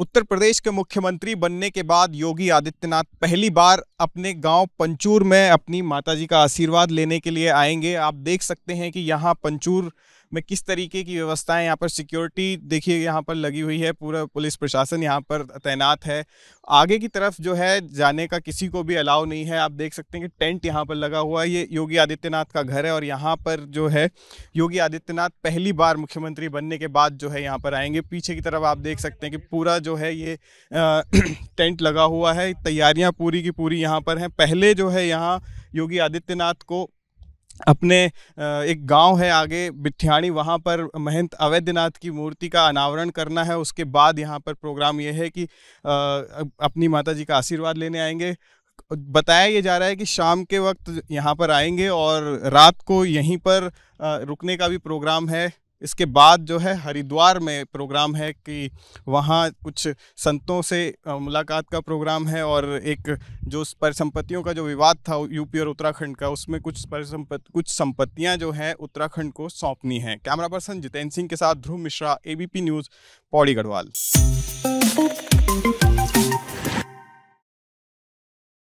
उत्तर प्रदेश के मुख्यमंत्री बनने के बाद योगी आदित्यनाथ पहली बार अपने गांव पंचूर में अपनी माताजी का आशीर्वाद लेने के लिए आएंगे आप देख सकते हैं कि यहाँ पंचूर में किस तरीके की व्यवस्थाएं यहाँ पर सिक्योरिटी देखिए यहाँ पर लगी हुई है पूरा पुलिस प्रशासन यहाँ पर तैनात है आगे की तरफ जो है जाने का किसी को भी अलाउ नहीं है आप देख सकते हैं कि टेंट यहाँ पर लगा हुआ है ये योगी आदित्यनाथ का घर है और यहाँ पर जो है योगी आदित्यनाथ पहली बार मुख्यमंत्री बनने के बाद जो है यहाँ पर आएंगे पीछे की तरफ आप देख सकते हैं कि पूरा जो है ये टेंट लगा हुआ है तैयारियाँ पूरी की पूरी यहाँ पर हैं पहले जो है यहाँ योगी आदित्यनाथ को अपने एक गांव है आगे बिठियाणी वहाँ पर महंत अवैधनाथ की मूर्ति का अनावरण करना है उसके बाद यहाँ पर प्रोग्राम ये है कि अपनी माता जी का आशीर्वाद लेने आएंगे बताया ये जा रहा है कि शाम के वक्त यहाँ पर आएंगे और रात को यहीं पर रुकने का भी प्रोग्राम है इसके बाद जो है हरिद्वार में प्रोग्राम है कि वहाँ कुछ संतों से मुलाकात का प्रोग्राम है और एक जो परिसंपत्तियों का जो विवाद था यूपी और उत्तराखंड का उसमें कुछ परिसंपत्ति कुछ संपत्तियाँ जो हैं उत्तराखंड को सौंपनी हैं कैमरा पर्सन जितेंद्र सिंह के साथ ध्रुव मिश्रा एबीपी न्यूज़ पौड़ी गढ़वाल